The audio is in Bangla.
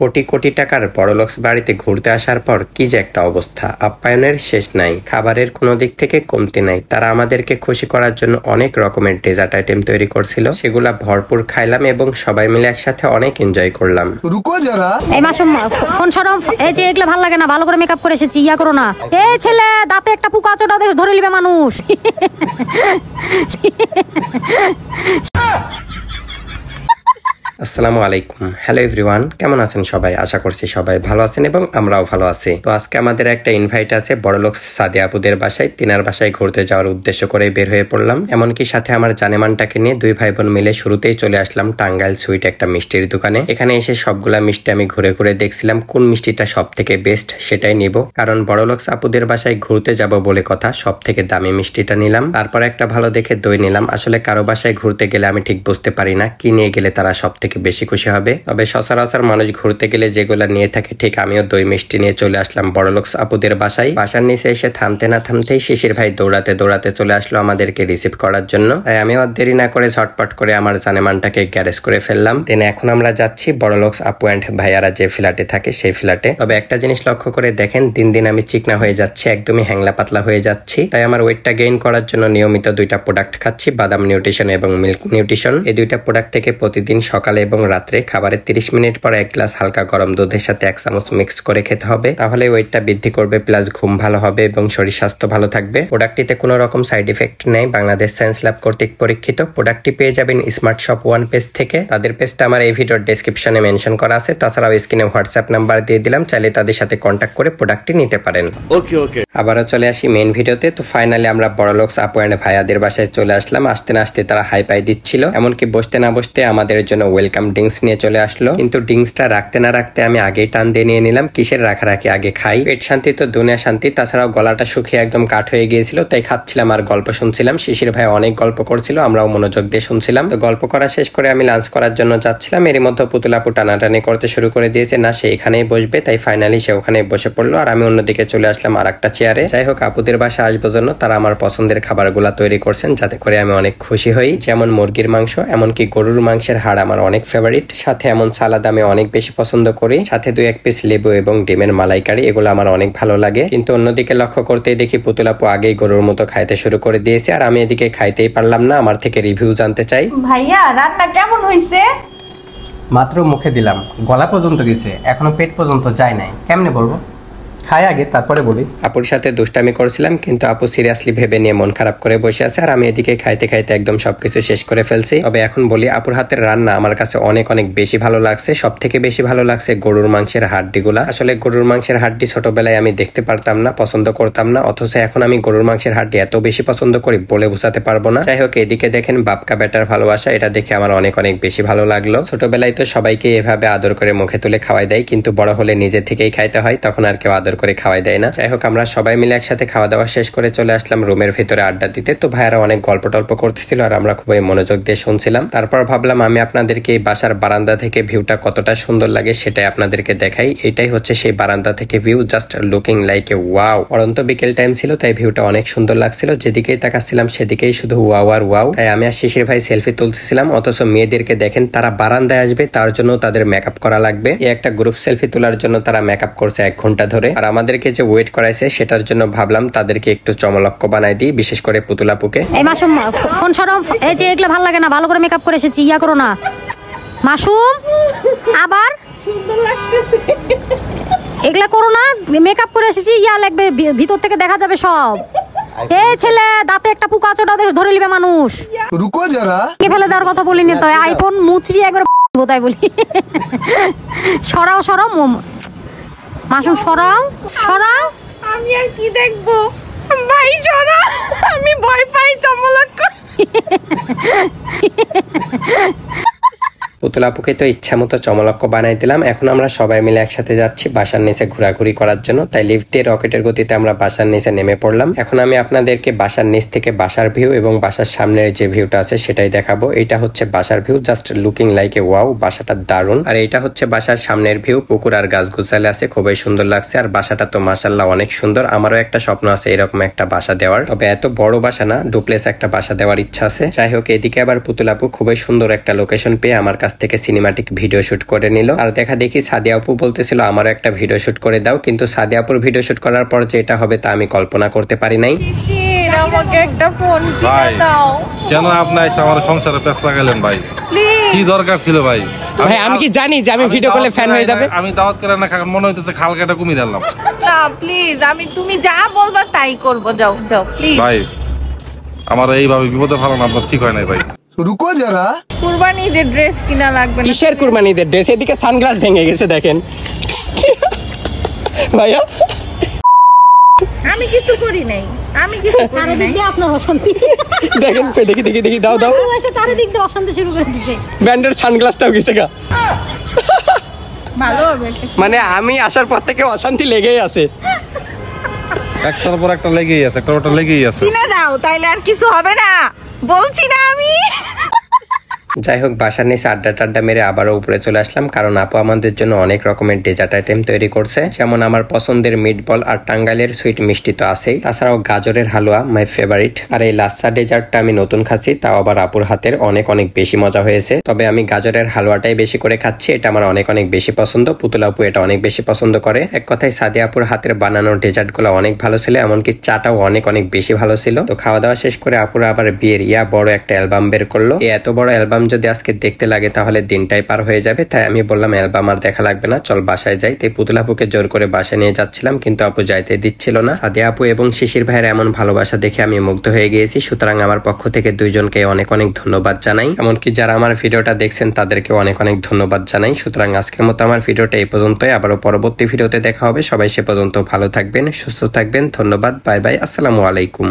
কোটি কোটি টাকার বড়লক্স বাড়িতে ঘুরতে আসার পর কি যে একটা অবস্থা আপ্যায়নের শেষ নাই খাবারের কোনো দিক থেকে কমতি নাই তারা আমাদেরকে খুশি করার জন্য অনেক রকমের ডেজার্ট আইটেম তৈরি করছিল সেগুলা ভরপুর খাইলাম এবং সবাই মিলে একসাথে অনেক এনজয় করলাম রুকো যারা এই মাসুম ফোন সরম এই যে এগুলো ভালো লাগে না ভালো করে মেকআপ করে এসেছি ইয়া করো না এই ছেলে দাঁতে একটা পোকা দেশ ধরে নিবে মানুষ আসসালামু আলাইকুম হ্যালো এভরিওয়ান কেমন আছেন সবাই আশা করছি সবাই ভালো আছেন এবং আমরাও ভালো আছি তো আজকে আমাদের একটা ইনভাইট আছে বড়লোক সাদে আপুদের বাসায় তিনার বাসায় ঘুরতে যাওয়ার উদ্দেশ্য করে বের হয়ে পড়লাম এমনকি সাথে আমার জানেমানটাকে নিয়ে দুই ভাই বোন মিলে শুরুতেই চলে আসলাম টাঙ্গাইল সুইট একটা মিষ্টির দোকানে এখানে এসে সবগুলা মিষ্টি আমি ঘুরে ঘুরে দেখছিলাম কোন মিষ্টিটা সব থেকে বেস্ট সেটাই নিব কারণ বড়লোক আপুদের বাসায় ঘুরতে যাব বলে কথা সব থেকে দামি মিষ্টিটা নিলাম তারপর একটা ভালো দেখে দই নিলাম আসলে কারো বাসায় ঘুরতে গেলে আমি ঠিক বুঝতে পারি না কি নিয়ে গেলে তারা সব থেকে থেকে বেশি খুশি হবে তবে সচরাচর মানুষ ঘুরতে গেলে যেগুলো নিয়ে থাকে ঠিক আমিও দই মিষ্টি নিয়ে চলে আসলাম বড়লোক আপুদের বাসায় বাসার নিচে এসে থামতে না থামতেই শিশির ভাই দৌড়াতে দৌড়াতে চলে আসলো আমাদেরকে রিসিভ করার জন্য তাই আমিও আর দেরি না করে ঝটপট করে আমার জানেমানটাকে গ্যারেজ করে ফেললাম দেন এখন আমরা যাচ্ছি বড়লোক আপু অ্যান্ড ভাইয়ারা যে ফ্ল্যাটে থাকে সেই ফ্ল্যাটে তবে একটা জিনিস লক্ষ্য করে দেখেন দিন দিন আমি চিকনা হয়ে যাচ্ছি একদমই হ্যাংলা পাতলা হয়ে যাচ্ছি তাই আমার ওয়েটটা গেইন করার জন্য নিয়মিত দুইটা প্রোডাক্ট খাচ্ছি বাদাম নিউট্রিশন এবং মিল্ক নিউট্রিশন এই দুইটা প্রোডাক্ট থেকে প্রতিদিন সকালে এবং রাত্রে খাবারের 30 মিনিট পর এক গ্লাস হালকা গরম দুধের সাথে এক চামচ মিক্স করে খেতে হবে তাহলে ওয়েটটা বৃদ্ধি করবে প্লাস ঘুম ভালো হবে এবং শরীর স্বাস্থ্য ভালো থাকবে প্রোডাক্টটিতে কোনো রকম সাইড ইফেক্ট নেই বাংলাদেশ সায়েন্স ল্যাব কর্তৃক পরীক্ষিত প্রোডাক্টটি পেয়ে যাবেন স্মার্ট শপ ওয়ান পেজ থেকে তাদের পেজটা আমার এই ভিডিওর ডেসক্রিপশনে মেনশন করা আছে তাছাড়াও স্ক্রিনে হোয়াটসঅ্যাপ নাম্বার দিয়ে দিলাম চাইলে তাদের সাথে কন্ট্যাক্ট করে প্রোডাক্টটি নিতে পারেন ওকে ওকে আবারও চলে আসি মেন ভিডিওতে তো ফাইনালি আমরা বড় লোকস অ্যান্ড ভাইয়াদের বাসায় চলে আসলাম আসতে না আসতে তারা হাই পাই দিচ্ছিল এমনকি বসতে না বসতে আমাদের জন্য ওয়েলকাম ওয়েলকাম ড্রিঙ্কস নিয়ে চলে আসলো কিন্তু ড্রিঙ্কসটা রাখতে না রাখতে আমি আগেই টান দিয়ে নিয়ে নিলাম কিসের রাখা রাখি আগে খাই পেট শান্তি তো দুনিয়া শান্তি তাছাড়াও গলাটা শুকিয়ে একদম কাঠ হয়ে গিয়েছিল তাই খাচ্ছিলাম আর গল্প শুনছিলাম শিশির ভাই অনেক গল্প করছিল আমরাও মনোযোগ দিয়ে শুনছিলাম তো গল্প করা শেষ করে আমি লাঞ্চ করার জন্য যাচ্ছিলাম এর মধ্যে পুতুলাপু টানাটানি করতে শুরু করে দিয়েছে না সে এখানেই বসবে তাই ফাইনালি সে ওখানে বসে পড়লো আর আমি অন্যদিকে চলে আসলাম আর একটা চেয়ারে যাই হোক আপুদের বাসা আসবো জন্য তারা আমার পছন্দের খাবারগুলা তৈরি করছেন যাতে করে আমি অনেক খুশি হই যেমন মুরগির মাংস এমনকি গরুর মাংসের হাড় আমার অনেক অনেক ফেভারিট সাথে এমন সালাদ আমি অনেক বেশি পছন্দ করি সাথে দুই এক পিস লেবু এবং ডিমের মালাইকারি এগুলো আমার অনেক ভালো লাগে কিন্তু অন্যদিকে লক্ষ্য করতে দেখি পুতুলাপু আগেই গরুর মতো খাইতে শুরু করে দিয়েছে আর আমি এদিকে খাইতেই পারলাম না আমার থেকে রিভিউ জানতে চাই ভাইয়া রান্না কেমন হয়েছে মাত্র মুখে দিলাম গলা পর্যন্ত গেছে এখনো পেট পর্যন্ত যায় নাই কেমনে বলবো খাই আগে তারপরে বলি আপুর সাথে দুষ্টামি করছিলাম কিন্তু আপু সিরিয়াসলি ভেবে নিয়ে মন খারাপ করে বসে আছে আর আমি এদিকে খাইতে খাইতে একদম সবকিছু শেষ করে ফেলছি তবে এখন বলি আপুর হাতের রান্না আমার কাছে অনেক অনেক বেশি ভালো লাগছে সব থেকে বেশি ভালো লাগছে গরুর মাংসের হাড্ডিগুলা আসলে গরুর মাংসের হাড্ডি ছোটবেলায় আমি দেখতে পারতাম না পছন্দ করতাম না অথচ এখন আমি গরুর মাংসের হাড্ডি এত বেশি পছন্দ করি বলে বোঝাতে পারবো না যাই হোক এদিকে দেখেন বাপকা বেটার ভালোবাসা এটা দেখে আমার অনেক অনেক বেশি ভালো লাগলো ছোটবেলায় তো সবাইকে এভাবে আদর করে মুখে তুলে খাওয়াই দেয় কিন্তু বড় হলে নিজে থেকেই খাইতে হয় তখন আর কেউ আদর সুন্দর করে খাওয়াই দেয় না যাই হোক আমরা সবাই মিলে একসাথে খাওয়া দাওয়া শেষ করে চলে আসলাম রুমের ভিতরে আড্ডা দিতে তো ভাইয়ারা অনেক গল্প টল্প করতেছিল আর আমরা খুবই মনোযোগ দিয়ে শুনছিলাম তারপর ভাবলাম আমি আপনাদেরকে এই বাসার বারান্দা থেকে ভিউটা কতটা সুন্দর লাগে সেটাই আপনাদেরকে দেখাই এটাই হচ্ছে সেই বারান্দা থেকে view just looking like a wow অরন্ত বিকেল টাইম ছিল তাই ভিউটা অনেক সুন্দর লাগছিল যেদিকেই তাকাচ্ছিলাম সেদিকেই শুধু ওয়াও আর ওয়াও তাই আমি আর শিশির ভাই সেলফি তুলতেছিলাম অথচ মেয়েদেরকে দেখেন তারা বারান্দায় আসবে তার জন্য তাদের মেকআপ করা লাগবে একটা গ্রুপ সেলফি তোলার জন্য তারা মেকআপ করছে এক ঘন্টা ধরে আর আমাদেরকে যে ওয়েট করাইছে সেটার জন্য ভাবলাম তাদেরকে একটু চমলক্ষ বানাই দিই বিশেষ করে পুতুলাপুকে এই মাসুম ফোন সরম এই যে এগুলো ভালো লাগে না ভালো করে মেকআপ করে এসেছি ইয়া করো না মাসুম আবার সুন্দর লাগতেছে এগুলা করো না মেকআপ করে এসেছি ইয়া লাগবে ভিতর থেকে দেখা যাবে সব এ ছেলে দাঁতে একটা পোকা ধরে লিবে মানুষ রুকো যারা ফেলে দেওয়ার কথা বলিনি তো আইফোন মুচড়ি একবার হয় বলি সরাও সরাও মাসুম সরাও সরাও আমি আর কি দেখব ভাই সরা আমি ভয় পাই চমলক পুতলাপুকে তো ইচ্ছা মতো চমলক্ষ বানাই দিলাম এখন আমরা সবাই মিলে একসাথে যাচ্ছি বাসার নিচে ঘোরাঘুরি করার জন্য তাই লিফটে রকেটের গতিতে আমরা বাসার নিচে নেমে পড়লাম এখন আমি আপনাদেরকে বাসার নিচ থেকে বাসার ভিউ এবং বাসার সামনের যে ভিউটা আছে সেটাই দেখাবো এটা হচ্ছে বাসার view just looking like a wow বাসাটা দারুণ আর এটা হচ্ছে বাসার সামনের ভিউ পুকুর আর গাছ গুছালে আছে খুবই সুন্দর লাগছে আর বাসাটা তো মাসাল্লাহ অনেক সুন্দর আমারও একটা স্বপ্ন আছে এরকম একটা বাসা দেওয়ার তবে এত বড় বাসা না ডুপ্লেস একটা বাসা দেওয়ার ইচ্ছা আছে যাই হোক এদিকে আবার পুতুলাপু খুবই সুন্দর একটা লোকেশন পেয়ে আমার কাছ থেকে সিনেমাটিক ভিডিও শুট করে নিল আর দেখা দেখি সাদিয়া আপু বলতেছিল আমারও একটা ভিডিও শুট করে দাও কিন্তু সাদিয়া আপুর ভিডিও শুট করার পর যে এটা হবে তা আমি কল্পনা করতে পারি নাই কি দরকার ছিল ভাই ভাই আমি কি জানি যে আমি ভিডিও ফ্যান হয়ে যাবে আমি করে না মনে হইতেছে কুমির ভাই আমার এইভাবে বিপদে ফেলানো আপনার ঠিক হয় নাই ভাই রুকো যারা ড্রেস কিনা লাগবে না কিসের ড্রেস এদিকে সানগ্লাস ভেঙে গেছে দেখেন ভাইয়া আমি কিছু করি নাই আমি কিছু চারিদিক দিয়ে আপনার অশান্তি দেখেন দেখি দেখি দেখি দাও দাও এসে চারিদিক দিয়ে অশান্তি শুরু করে দিছে ব্যান্ডের সানগ্লাসটাও গেছে গা ভালো মানে আমি আসার পর থেকে অশান্তি লেগেই আছে একটার পর একটা লেগেই আছে একটার পর একটা লেগেই আছে কিনে দাও তাইলে আর কিছু হবে না বলছি না আমি যাই হোক বাসার নিচে আড্ডা টাড্ডা মেরে আবারও উপরে চলে আসলাম কারণ আপু আমাদের জন্য অনেক রকমের ডেজার্ট আইটেম তৈরি করছে যেমন আমার পছন্দের মিটবল আর টাঙ্গাইলের সুইট মিষ্টি তো আছেই তাছাড়াও গাজরের হালুয়া মাই ফেভারিট আর এই লাচ্ছা ডেজার্টটা আমি নতুন খাচ্ছি তাও আবার আপুর হাতের অনেক অনেক বেশি মজা হয়েছে তবে আমি গাজরের হালুয়াটাই বেশি করে খাচ্ছি এটা আমার অনেক অনেক বেশি পছন্দ পুতুল আপু এটা অনেক বেশি পছন্দ করে এক কথায় সাদি আপুর হাতের বানানো ডেজার্টগুলো অনেক ভালো ছিল এমনকি চাটাও অনেক অনেক বেশি ভালো ছিল তো খাওয়া দাওয়া শেষ করে আপুরা আবার বিয়ের ইয়া বড় একটা অ্যালবাম বের করলো এত বড় অ্যালবাম অ্যালবাম যদি আজকে দেখতে লাগে তাহলে দিনটাই পার হয়ে যাবে তাই আমি বললাম অ্যালবাম আর দেখা লাগবে না চল বাসায় যাই তাই পুতুল আপুকে জোর করে বাসায় নিয়ে যাচ্ছিলাম কিন্তু আপু যাইতে দিচ্ছিল না সাদিয়া আপু এবং শিশির ভাইয়ের এমন ভালোবাসা দেখে আমি মুগ্ধ হয়ে গিয়েছি সুতরাং আমার পক্ষ থেকে দুইজনকে অনেক অনেক ধন্যবাদ জানাই এমনকি যারা আমার ভিডিওটা দেখছেন তাদেরকে অনেক অনেক ধন্যবাদ জানাই সুতরাং আজকের মতো আমার ভিডিওটা এই পর্যন্তই আবারও পরবর্তী ভিডিওতে দেখা হবে সবাই সে পর্যন্ত ভালো থাকবেন সুস্থ থাকবেন ধন্যবাদ বাই বাই আসসালামু আলাইকুম